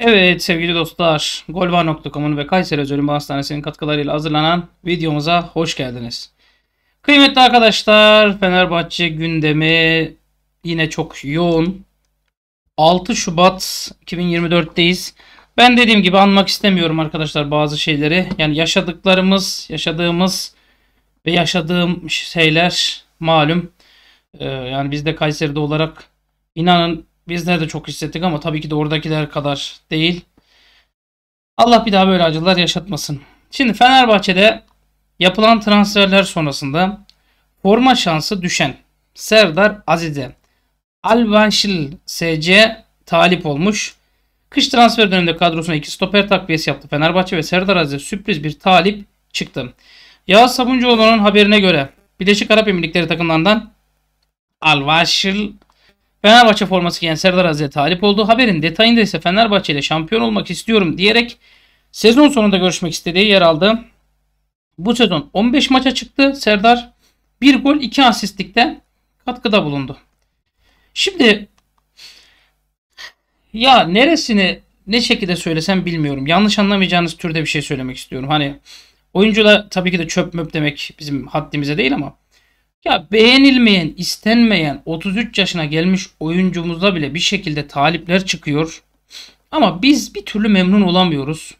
Evet sevgili dostlar, golva.com'un ve Kayseri Özel Ünlü Hastanesi'nin katkılarıyla hazırlanan videomuza hoş geldiniz. Kıymetli arkadaşlar, Fenerbahçe gündemi yine çok yoğun. 6 Şubat 2024'teyiz. Ben dediğim gibi anmak istemiyorum arkadaşlar bazı şeyleri. Yani yaşadıklarımız, yaşadığımız ve yaşadığım şeyler malum. Ee, yani biz de Kayseri'de olarak inanın Bizler de çok hissettik ama tabii ki de oradakiler kadar değil. Allah bir daha böyle acılar yaşatmasın. Şimdi Fenerbahçe'de yapılan transferler sonrasında forma şansı düşen Serdar Azize, Alvanşil SC talip olmuş. Kış transfer döneminde kadrosuna iki stoper takviyesi yaptı Fenerbahçe ve Serdar Azize sürpriz bir talip çıktı. Yağız Sabuncuoğlu'nun haberine göre Birleşik Arap Emirlikleri takımlarından Alvaşil Fenerbahçe forması giyen Serdar Aziz'e talip oldu. Haberin detayında ise Fenerbahçe ile şampiyon olmak istiyorum diyerek sezon sonunda görüşmek istediği yer aldı. Bu sezon 15 maça çıktı. Serdar 1 gol 2 asistlikte katkıda bulundu. Şimdi ya neresini ne şekilde söylesem bilmiyorum. Yanlış anlamayacağınız türde bir şey söylemek istiyorum. Hani oyuncular tabii ki de çöp möp demek bizim haddimize değil ama ya beğenilmeyen, istenmeyen 33 yaşına gelmiş oyuncumuzda bile bir şekilde talipler çıkıyor. Ama biz bir türlü memnun olamıyoruz.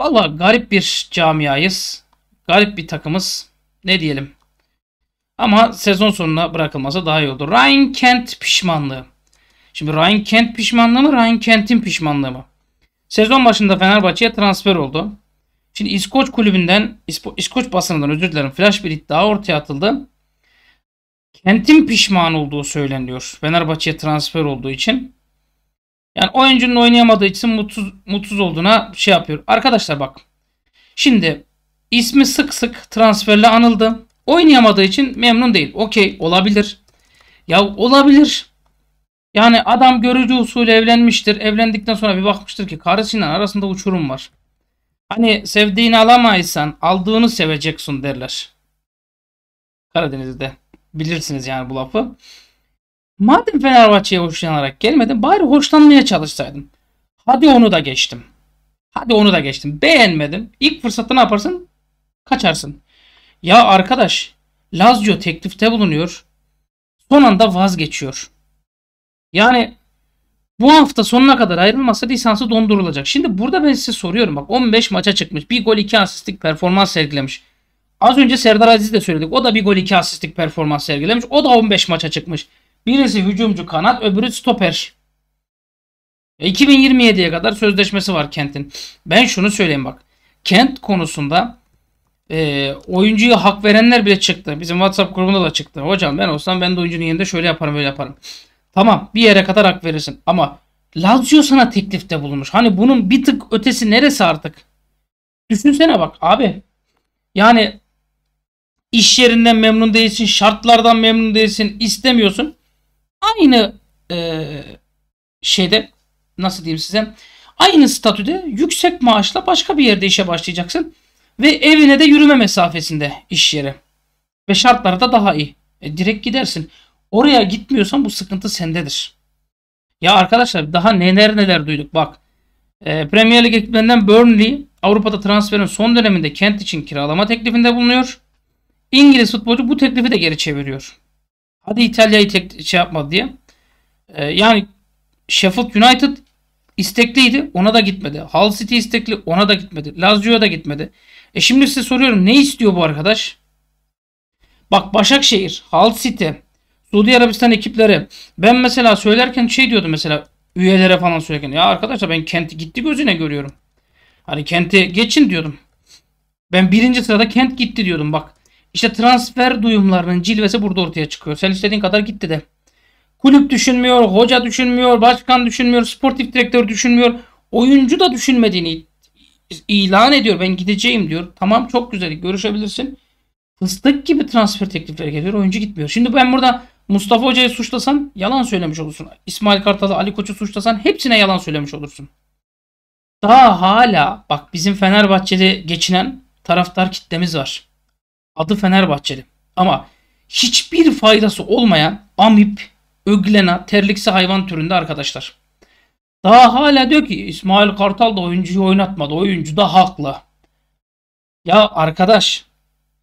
Valla garip bir camiayız. Garip bir takımız. Ne diyelim. Ama sezon sonuna bırakılması daha iyi olur. Ryan Kent pişmanlığı. Şimdi Ryan Kent pişmanlığı mı? Ryan Kent'in pişmanlığı mı? Sezon başında Fenerbahçe'ye transfer oldu. Şimdi İskoç kulübünden, İskoç basınından özür dilerim flash bir iddia ortaya atıldı. Kent'in pişman olduğu söyleniyor. Fenerbahçe'ye transfer olduğu için. Yani oyuncunun oynayamadığı için mutsuz, mutsuz olduğuna şey yapıyor. Arkadaşlar bak. Şimdi ismi sık sık transferle anıldı. Oynayamadığı için memnun değil. Okey olabilir. Ya olabilir. Yani adam görücü usulü evlenmiştir. Evlendikten sonra bir bakmıştır ki karısıyla arasında uçurum var. Hani sevdiğini alamaysan aldığını seveceksin derler. Karadeniz'de bilirsiniz yani bu lafı. Madem Fenerbahçe'ye hoşlanarak gelmedim bari hoşlanmaya çalışsaydım. Hadi onu da geçtim. Hadi onu da geçtim. Beğenmedim. İlk fırsatta ne yaparsın? Kaçarsın. Ya arkadaş Lazio teklifte bulunuyor. Son anda vazgeçiyor. Yani bu hafta sonuna kadar ayrılmasa lisansı dondurulacak. Şimdi burada ben size soruyorum. Bak 15 maça çıkmış. Bir gol 2 asistlik performans sergilemiş. Az önce Serdar Aziz de söyledik. O da bir gol 2 asistlik performans sergilemiş. O da 15 maça çıkmış. Birisi hücumcu kanat öbürü stoper. 2027'ye e, kadar sözleşmesi var Kent'in. Ben şunu söyleyeyim bak. Kent konusunda e, oyuncuya hak verenler bile çıktı. Bizim WhatsApp grubunda da çıktı. Hocam ben olsam ben de oyuncunun yerinde şöyle yaparım böyle yaparım. Tamam bir yere kadar hak verirsin ama Lazio sana teklifte bulunmuş. Hani bunun bir tık ötesi neresi artık? Düşünsene bak abi. Yani iş yerinden memnun değilsin, şartlardan memnun değilsin, istemiyorsun. Aynı e, şeyde nasıl diyeyim size? Aynı statüde yüksek maaşla başka bir yerde işe başlayacaksın ve evine de yürüme mesafesinde iş yeri ve şartları da daha iyi. E, direkt gidersin. Oraya gitmiyorsan bu sıkıntı sendedir. Ya arkadaşlar daha neler neler duyduk bak. E, Premier Lig ekiplerinden Burnley Avrupa'da transferin son döneminde Kent için kiralama teklifinde bulunuyor. İngiliz futbolcu bu teklifi de geri çeviriyor. Hadi İtalya'yı tek şey yapmadı diye. E, yani Sheffield United istekliydi ona da gitmedi. Hull City istekli ona da gitmedi. Lazio'ya da gitmedi. E şimdi size soruyorum ne istiyor bu arkadaş? Bak Başakşehir, Hull City, Suudi Arabistan ekipleri. Ben mesela söylerken şey diyordu mesela üyelere falan söylerken. Ya arkadaşlar ben kenti gitti gözüne görüyorum. Hani kenti geçin diyordum. Ben birinci sırada kent gitti diyordum bak. İşte transfer duyumlarının cilvesi burada ortaya çıkıyor. Sen istediğin kadar gitti de. Kulüp düşünmüyor, hoca düşünmüyor, başkan düşünmüyor, sportif direktör düşünmüyor. Oyuncu da düşünmediğini ilan ediyor. Ben gideceğim diyor. Tamam çok güzel görüşebilirsin. Fıstık gibi transfer teklifleri geliyor. Oyuncu gitmiyor. Şimdi ben burada Mustafa Hoca'yı suçlasan yalan söylemiş olursun. İsmail Kartal'ı, Ali Koç'u suçlasan hepsine yalan söylemiş olursun. Daha hala bak bizim Fenerbahçe'de geçinen taraftar kitlemiz var. Adı Fenerbahçeli. Ama hiçbir faydası olmayan amip, öglena, terliksi hayvan türünde arkadaşlar. Daha hala diyor ki İsmail Kartal da oyuncuyu oynatmadı. Oyuncu da haklı. Ya arkadaş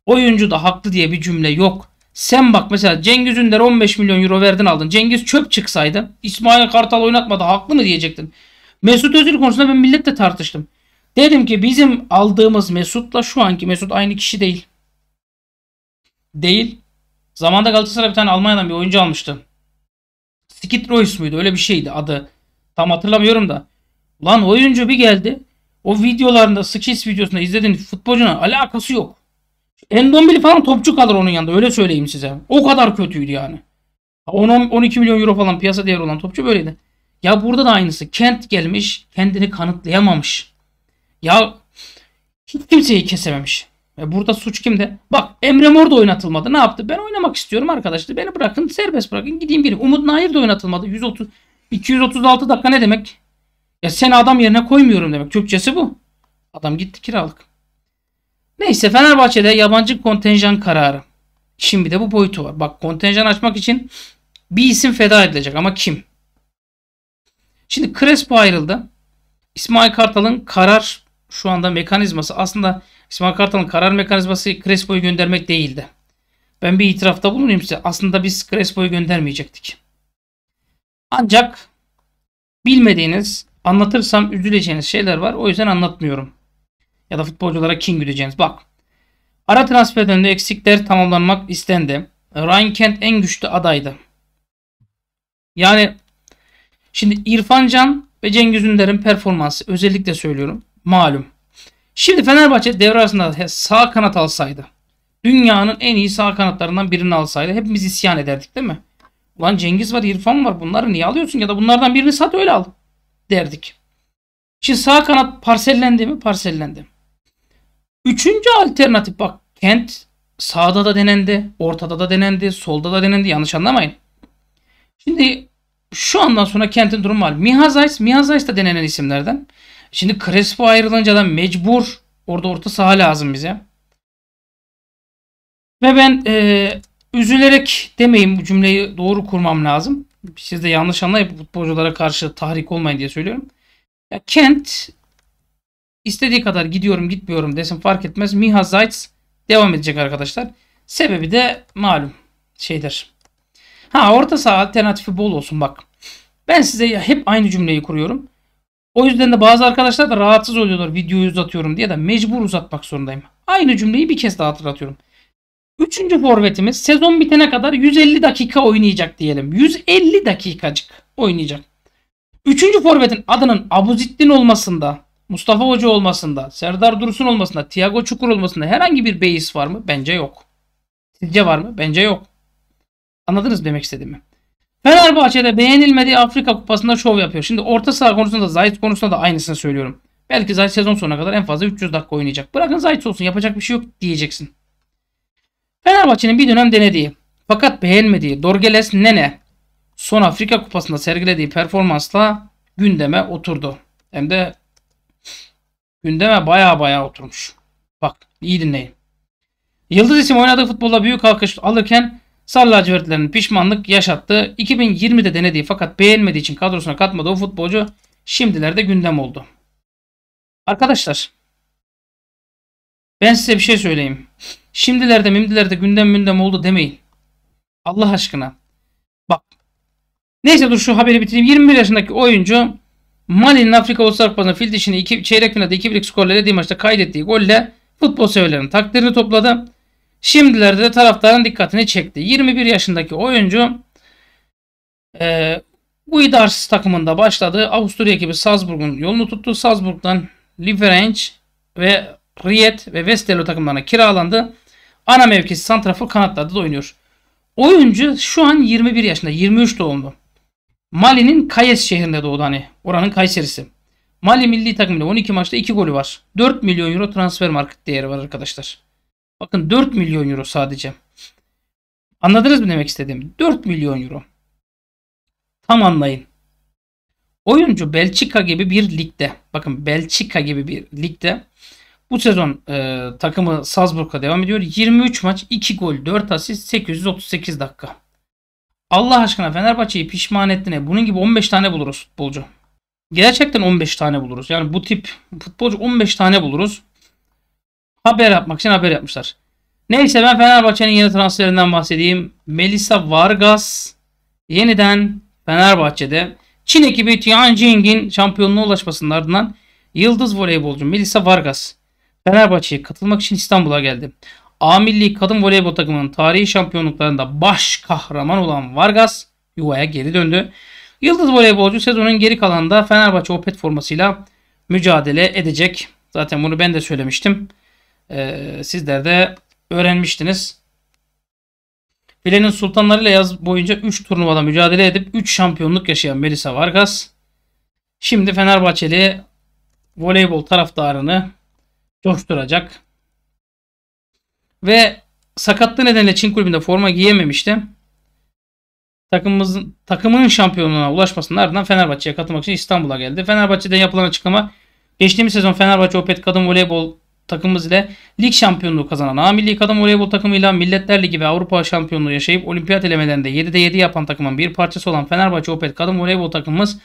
oyuncu da haklı diye bir cümle yok. Sen bak mesela Cengiz Ünder 15 milyon euro verdin aldın. Cengiz çöp çıksaydı İsmail Kartal oynatmadı haklı mı diyecektin. Mesut Özil konusunda ben milletle tartıştım. Dedim ki bizim aldığımız Mesut'la şu anki Mesut aynı kişi değil. Değil. Zamanda Galatasaray bir tane Almanya'dan bir oyuncu almıştı. Skid Royce muydu? Öyle bir şeydi adı. Tam hatırlamıyorum da. Lan oyuncu bir geldi. O videolarında Skis videosunda izlediğin futbolcuna alakası yok. Endombili falan topçu kalır onun yanında öyle söyleyeyim size. O kadar kötüydü yani. 10-12 milyon euro falan piyasa değeri olan topçu böyleydi. Ya burada da aynısı. Kent gelmiş kendini kanıtlayamamış. Ya hiç kimseyi kesememiş. E burada suç kimde? Bak Emre Mor da oynatılmadı. Ne yaptı? Ben oynamak istiyorum arkadaşlar. Beni bırakın serbest bırakın gideyim gireyim. Umut Nair de oynatılmadı. 130, 236 dakika ne demek? Ya sen adam yerine koymuyorum demek. Türkçesi bu. Adam gitti kiralık. Neyse Fenerbahçe'de yabancı kontenjan kararı. Şimdi de bu boyutu var. Bak kontenjan açmak için bir isim feda edilecek ama kim? Şimdi Crespo ayrıldı. İsmail Kartal'ın karar şu anda mekanizması aslında İsmail Kartal'ın karar mekanizması Crespo'yu göndermek değildi. Ben bir itirafta bulunayım size. Aslında biz Crespo'yu göndermeyecektik. Ancak bilmediğiniz, anlatırsam üzüleceğiniz şeyler var. O yüzden anlatmıyorum ya da futbolculara king ödeyeceğiniz. Bak. Ara transferlerinde eksikler tamamlanmak istendi. Ryan Kent en güçlü adaydı. Yani şimdi İrfan Can ve Cengiz Ünder'in performansı özellikle söylüyorum malum. Şimdi Fenerbahçe devre arasında sağ kanat alsaydı. Dünyanın en iyi sağ kanatlarından birini alsaydı hepimiz isyan ederdik değil mi? Ulan Cengiz var, İrfan var. Bunları niye alıyorsun? Ya da bunlardan birini sat öyle al derdik. Şimdi sağ kanat parsellendi mi? Parsellendi. Üçüncü alternatif bak kent sağda da denendi, ortada da denendi, solda da denendi. Yanlış anlamayın. Şimdi şu andan sonra kentin durumu var. Mihazayz, Mihazayz da denenen isimlerden. Şimdi Crespo ayrılınca da mecbur orada orta saha lazım bize. Ve ben e, üzülerek demeyin bu cümleyi doğru kurmam lazım. Siz de yanlış anlayıp futbolculara karşı tahrik olmayın diye söylüyorum. Ya, Kent İstediği kadar gidiyorum gitmiyorum desin fark etmez. Miha Zayt's devam edecek arkadaşlar. Sebebi de malum şeydir. Ha orta saha alternatifi bol olsun bak. Ben size hep aynı cümleyi kuruyorum. O yüzden de bazı arkadaşlar da rahatsız oluyorlar videoyu uzatıyorum diye de mecbur uzatmak zorundayım. Aynı cümleyi bir kez daha hatırlatıyorum. Üçüncü forvetimiz sezon bitene kadar 150 dakika oynayacak diyelim. 150 dakikacık oynayacak. Üçüncü forvetin adının Abuzettin olmasında Mustafa Hoca olmasında, Serdar Dursun olmasında, Tiago Çukur olmasında herhangi bir beis var mı? Bence yok. Sizce var mı? Bence yok. Anladınız demek istediğimi? Fenerbahçe'de beğenilmediği Afrika Kupası'nda şov yapıyor. Şimdi orta saha konusunda Zayt konusunda da aynısını söylüyorum. Belki Zayt sezon sonuna kadar en fazla 300 dakika oynayacak. Bırakın Zayt olsun yapacak bir şey yok diyeceksin. Fenerbahçe'nin bir dönem denediği fakat beğenmediği Dorgeles Nene son Afrika Kupası'nda sergilediği performansla gündeme oturdu. Hem de gündeme baya baya oturmuş. Bak iyi dinleyin. Yıldız isim oynadığı futbolda büyük alkış alırken Sarı lacivertlerin pişmanlık yaşattı. 2020'de denediği fakat beğenmediği için kadrosuna katmadığı o futbolcu şimdilerde gündem oldu. Arkadaşlar ben size bir şey söyleyeyim. Şimdilerde mimdilerde gündem gündem oldu demeyin. Allah aşkına. Bak. Neyse dur şu haberi bitireyim. 21 yaşındaki oyuncu Mali'nin Afrika Uluslararası Kupası'nda fil dişini iki, çeyrek finalde 2-1'lik skorla elediği maçta kaydettiği golle futbol severlerin takdirini topladı. Şimdilerde de taraftarın dikkatini çekti. 21 yaşındaki oyuncu e, Guidars takımında başladı. Avusturya ekibi Salzburg'un yolunu tuttu. Salzburg'dan Liverange ve Riyet ve Westerlo takımlarına kiralandı. Ana mevkisi Santrafor kanatlarda da oynuyor. Oyuncu şu an 21 yaşında. 23 doğumlu. Mali'nin Kayes şehrinde doğdu hani. Oranın Kayseri'si. Mali milli takımıyla 12 maçta 2 golü var. 4 milyon euro transfer market değeri var arkadaşlar. Bakın 4 milyon euro sadece. Anladınız mı demek istediğimi? 4 milyon euro. Tam anlayın. Oyuncu Belçika gibi bir ligde, bakın Belçika gibi bir ligde bu sezon e, takımı Salzburg'a devam ediyor. 23 maç, 2 gol, 4 asist, 838 dakika. Allah aşkına Fenerbahçe'yi pişman ettiğine bunun gibi 15 tane buluruz futbolcu. Gerçekten 15 tane buluruz. Yani bu tip futbolcu 15 tane buluruz. Haber yapmak için haber yapmışlar. Neyse ben Fenerbahçe'nin yeni transferinden bahsedeyim. Melissa Vargas yeniden Fenerbahçe'de. Çin ekibi Tianjin'in şampiyonluğa ulaşmasının ardından yıldız voleybolcu Melissa Vargas Fenerbahçe'ye katılmak için İstanbul'a geldi. A milli kadın voleybol takımının tarihi şampiyonluklarında baş kahraman olan Vargas yuvaya geri döndü. Yıldız voleybolcu sezonun geri kalanında Fenerbahçe Opet formasıyla mücadele edecek. Zaten bunu ben de söylemiştim. Ee, sizler de öğrenmiştiniz. Filenin Sultanları ile yaz boyunca 3 turnuvada mücadele edip 3 şampiyonluk yaşayan Melisa Vargas şimdi Fenerbahçeli voleybol taraftarını coşturacak. Ve sakatlığı nedeniyle Çin kulübünde forma giyememişti. Takımımızın, takımının şampiyonluğuna ulaşmasının ardından Fenerbahçe'ye katılmak için İstanbul'a geldi. Fenerbahçe'den yapılan açıklama geçtiğimiz sezon Fenerbahçe Opet Kadın Voleybol takımımız ile lig şampiyonluğu kazanan A Milli Kadın Voleybol takımıyla Milletler Ligi ve Avrupa şampiyonluğu yaşayıp olimpiyat elemelerinde 7'de 7 yapan takımın bir parçası olan Fenerbahçe Opet Kadın Voleybol takımımız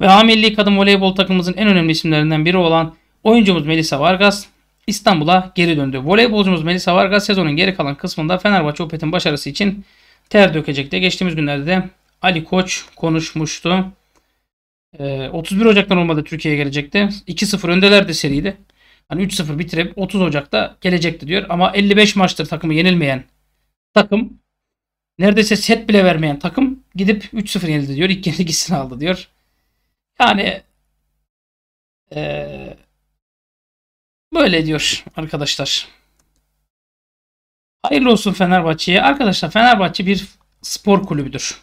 ve A Milli Kadın Voleybol takımımızın en önemli isimlerinden biri olan oyuncumuz Melisa Vargas İstanbul'a geri döndü. Voleybolcumuz Melisa Vargas sezonun geri kalan kısmında Fenerbahçe Opet'in başarısı için ter dökecekti. Geçtiğimiz günlerde de Ali Koç konuşmuştu. 31 ee, Ocak'tan olmadı Türkiye'ye gelecekti. 2-0 öndelerdi seriydi. Hani 3-0 bitirip 30 Ocak'ta gelecekti diyor. Ama 55 maçtır takımı yenilmeyen takım neredeyse set bile vermeyen takım gidip 3-0 yenildi diyor. İlk yenilgisini aldı diyor. Yani ee, Böyle diyor arkadaşlar. Hayırlı olsun Fenerbahçe'ye. Arkadaşlar Fenerbahçe bir spor kulübüdür.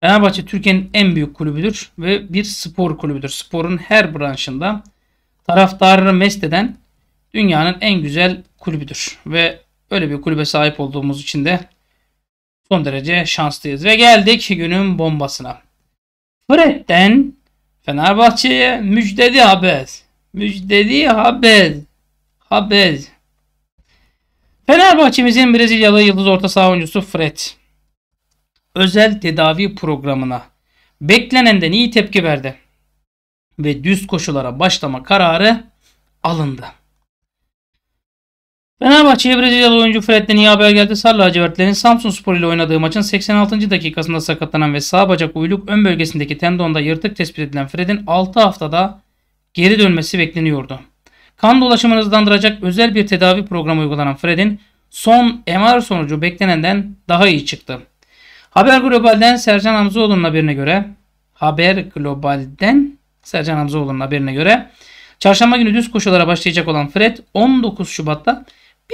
Fenerbahçe Türkiye'nin en büyük kulübüdür ve bir spor kulübüdür. Sporun her branşında taraftarını mest eden dünyanın en güzel kulübüdür. Ve öyle bir kulübe sahip olduğumuz için de son derece şanslıyız. Ve geldik günün bombasına. Fred'den Fenerbahçe'ye müjdedi haber. müjdedi haber. Habez. Fenerbahçe'mizin Brezilyalı yıldız orta saha oyuncusu Fred. Özel tedavi programına beklenenden iyi tepki verdi. Ve düz koşulara başlama kararı alındı. Fenerbahçe'ye Brezilyalı oyuncu Fred'le iyi haber geldi. Sarı lacivertlerin Samsun Spor ile oynadığı maçın 86. dakikasında sakatlanan ve sağ bacak uyluk ön bölgesindeki tendonda yırtık tespit edilen Fred'in 6 haftada geri dönmesi bekleniyordu. Kan dolaşımını hızlandıracak özel bir tedavi programı uygulanan Fred'in son MR sonucu beklenenden daha iyi çıktı. Haber Global'den Sercan Hamzoğlu'nun haberine göre Haber Global'den Sercan Hamzoğlu'nun haberine göre çarşamba günü düz koşulara başlayacak olan Fred 19 Şubat'ta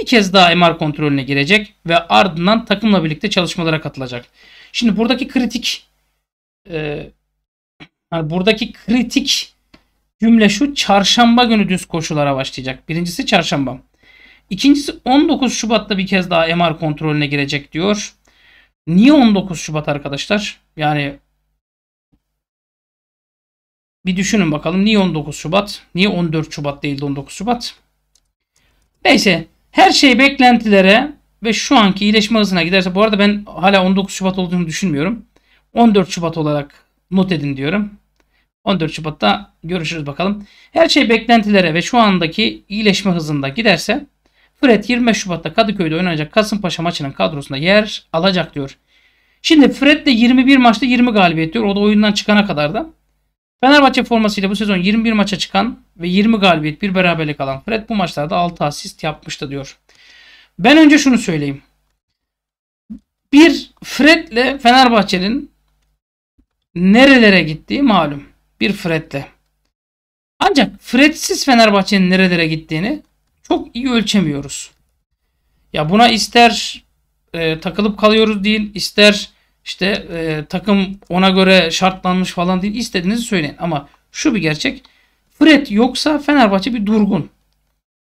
bir kez daha MR kontrolüne girecek ve ardından takımla birlikte çalışmalara katılacak. Şimdi buradaki kritik e, buradaki kritik Cümle şu çarşamba günü düz koşulara başlayacak. Birincisi çarşamba. İkincisi 19 Şubat'ta bir kez daha MR kontrolüne girecek diyor. Niye 19 Şubat arkadaşlar? Yani bir düşünün bakalım niye 19 Şubat? Niye 14 Şubat değil 19 Şubat? Neyse her şey beklentilere ve şu anki iyileşme hızına giderse bu arada ben hala 19 Şubat olduğunu düşünmüyorum. 14 Şubat olarak not edin diyorum. 14 Şubat'ta görüşürüz bakalım. Her şey beklentilere ve şu andaki iyileşme hızında giderse Fred 25 Şubat'ta Kadıköy'de oynanacak Kasımpaşa maçının kadrosunda yer alacak diyor. Şimdi Fred de 21 maçta 20 galibiyet diyor. O da oyundan çıkana kadar da. Fenerbahçe formasıyla bu sezon 21 maça çıkan ve 20 galibiyet bir beraberlik alan Fred bu maçlarda 6 asist yapmıştı diyor. Ben önce şunu söyleyeyim. Bir Fred'le Fenerbahçe'nin nerelere gittiği malum bir Fred'le. Ancak Fred'siz Fenerbahçe'nin nerelere gittiğini çok iyi ölçemiyoruz. Ya buna ister e, takılıp kalıyoruz değil, ister işte e, takım ona göre şartlanmış falan değil. istediğinizi söyleyin ama şu bir gerçek. Fred yoksa Fenerbahçe bir durgun.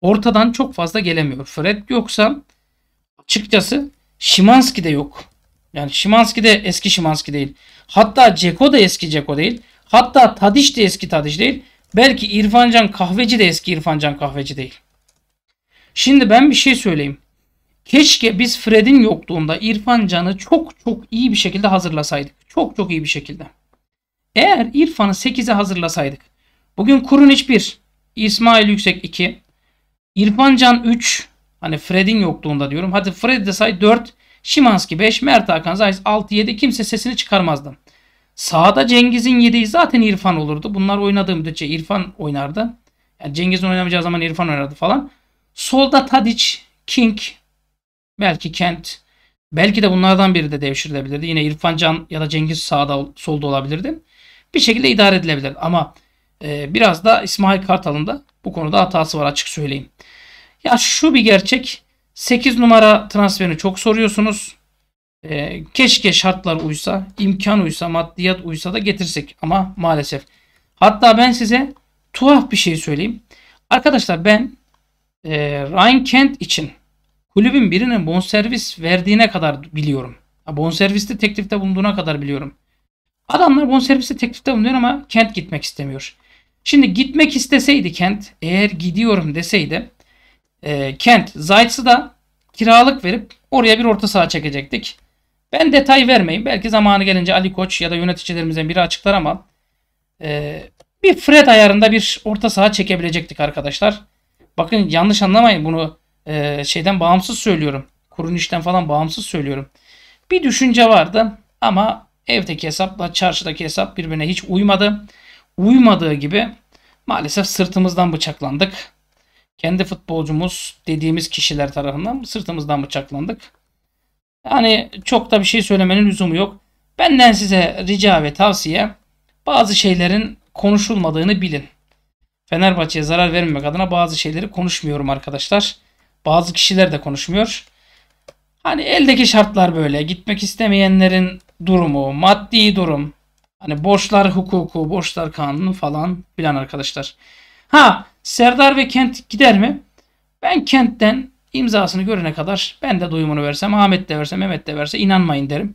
Ortadan çok fazla gelemiyor. Fred yoksa açıkçası Şimanski de yok. Yani Şimanski de eski Şimanski değil. Hatta Ceko da eski Ceko değil. Hatta Tadiş de eski Tadiş değil. Belki İrfancan Kahveci de eski İrfancan Kahveci değil. Şimdi ben bir şey söyleyeyim. Keşke biz Fred'in yokluğunda İrfancanı çok çok iyi bir şekilde hazırlasaydık. Çok çok iyi bir şekilde. Eğer İrfan'ı 8'e hazırlasaydık. Bugün Kurunic 1, İsmail Yüksek 2, İrfancan Can 3. Hani Fred'in yokluğunda diyorum. Hadi Fred de say 4, Şimanski 5, Mert Hakan Zayis 6, 7. Kimse sesini çıkarmazdı. Sağda Cengiz'in yediği zaten İrfan olurdu. Bunlar oynadığı müddetçe İrfan oynardı. Yani Cengiz'in oynamayacağı zaman İrfan oynardı falan. Solda Tadic, King, belki Kent. Belki de bunlardan biri de devşirilebilirdi. Yine İrfan Can ya da Cengiz sağda solda olabilirdi. Bir şekilde idare edilebilirdi. Ama e, biraz da İsmail Kartal'ın da bu konuda hatası var açık söyleyeyim. Ya şu bir gerçek. 8 numara transferini çok soruyorsunuz. E, keşke şartlar uysa, imkan uysa, maddiyat uysa da getirsek ama maalesef. Hatta ben size tuhaf bir şey söyleyeyim. Arkadaşlar ben e, Ryan Kent için kulübün birinin bonservis verdiğine kadar biliyorum. Bonserviste teklifte bulunduğuna kadar biliyorum. Adamlar bonserviste teklifte bulunuyor ama Kent gitmek istemiyor. Şimdi gitmek isteseydi Kent eğer gidiyorum deseydi e, Kent Zayt'sı da kiralık verip oraya bir orta saha çekecektik. Ben detay vermeyeyim. Belki zamanı gelince Ali Koç ya da yöneticilerimizden biri açıklar ama e, bir Fred ayarında bir orta saha çekebilecektik arkadaşlar. Bakın yanlış anlamayın bunu e, şeyden bağımsız söylüyorum. Kurun işten falan bağımsız söylüyorum. Bir düşünce vardı ama evdeki hesapla çarşıdaki hesap birbirine hiç uymadı. Uymadığı gibi maalesef sırtımızdan bıçaklandık. Kendi futbolcumuz dediğimiz kişiler tarafından sırtımızdan bıçaklandık. Yani çok da bir şey söylemenin lüzumu yok. Benden size rica ve tavsiye bazı şeylerin konuşulmadığını bilin. Fenerbahçe'ye zarar vermemek adına bazı şeyleri konuşmuyorum arkadaşlar. Bazı kişiler de konuşmuyor. Hani eldeki şartlar böyle. Gitmek istemeyenlerin durumu, maddi durum. Hani borçlar hukuku, borçlar kanunu falan filan arkadaşlar. Ha Serdar ve Kent gider mi? Ben Kent'ten İmzasını görene kadar ben de duyumunu versem, Ahmet de verse, Mehmet de verse inanmayın derim.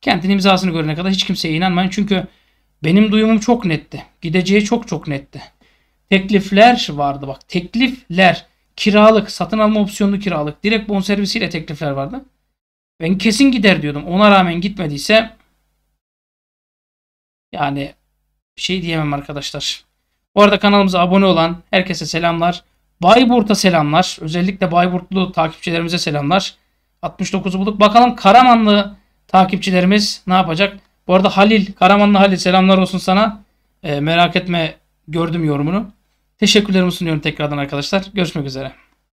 Kentin imzasını görene kadar hiç kimseye inanmayın. Çünkü benim duyumum çok netti. Gideceği çok çok netti. Teklifler vardı bak. Teklifler. Kiralık, satın alma opsiyonlu kiralık. Direkt bonservisiyle teklifler vardı. Ben kesin gider diyordum. Ona rağmen gitmediyse yani şey diyemem arkadaşlar. Bu arada kanalımıza abone olan herkese selamlar. Bayburt'a selamlar. Özellikle Bayburtlu takipçilerimize selamlar. 69'u bulduk. Bakalım Karamanlı takipçilerimiz ne yapacak? Bu arada Halil, Karamanlı Halil selamlar olsun sana. E, merak etme gördüm yorumunu. Teşekkürlerimi sunuyorum tekrardan arkadaşlar. Görüşmek üzere.